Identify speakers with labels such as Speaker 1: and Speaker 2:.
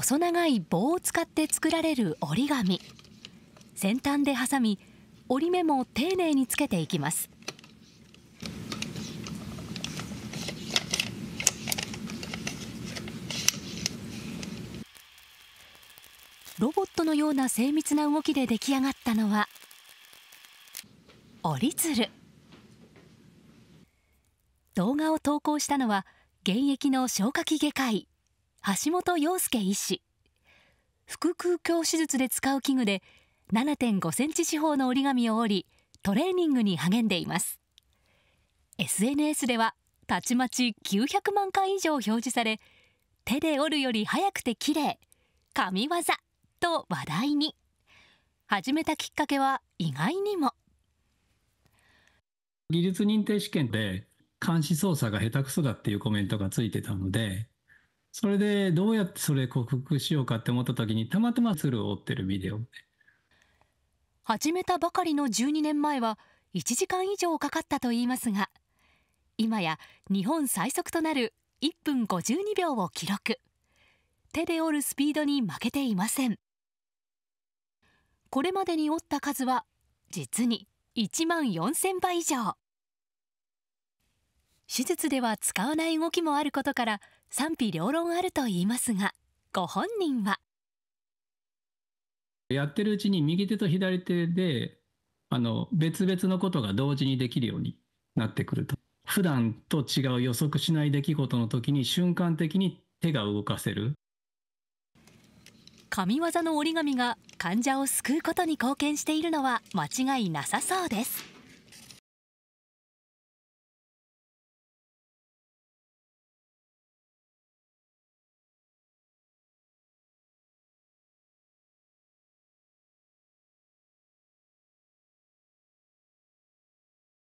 Speaker 1: 細長い棒を使って作られる折り紙先端で挟み折り目も丁寧につけていきますロボットのような精密な動きで出来上がったのは折り鶴動画を投稿したのは現役の消化器外科医橋本陽介医師腹腔鏡手術で使う器具で7.5センチ四方の折り紙を折りトレーニングに励んでいます SNS ではたちまち900万回以上表示され手で折るより早くて綺麗神業と話題に始めたきっかけは意外にも
Speaker 2: 技術認定試験で監視操作が下手くそだっていうコメントがついてたのでそれでどうやってそれ克服しようかって思った時にたまたま鶴を追ってるビデオ
Speaker 1: 始めたばかりの12年前は1時間以上かかったといいますが今や日本最速となる1分52秒を記録手で折るスピードに負けていませんこれまでに折った数は実に1万4000羽以上手術では使わない動きもあることから賛否両論あるといいますが
Speaker 2: ご本人は。やってるうちに右手と左手であの別々のことが同時にできるようになってくると普段と違う予測しない出来事の時に瞬間的に手が動かせる
Speaker 1: 神業の折り紙が患者を救うことに貢献しているのは間違いなさそうです。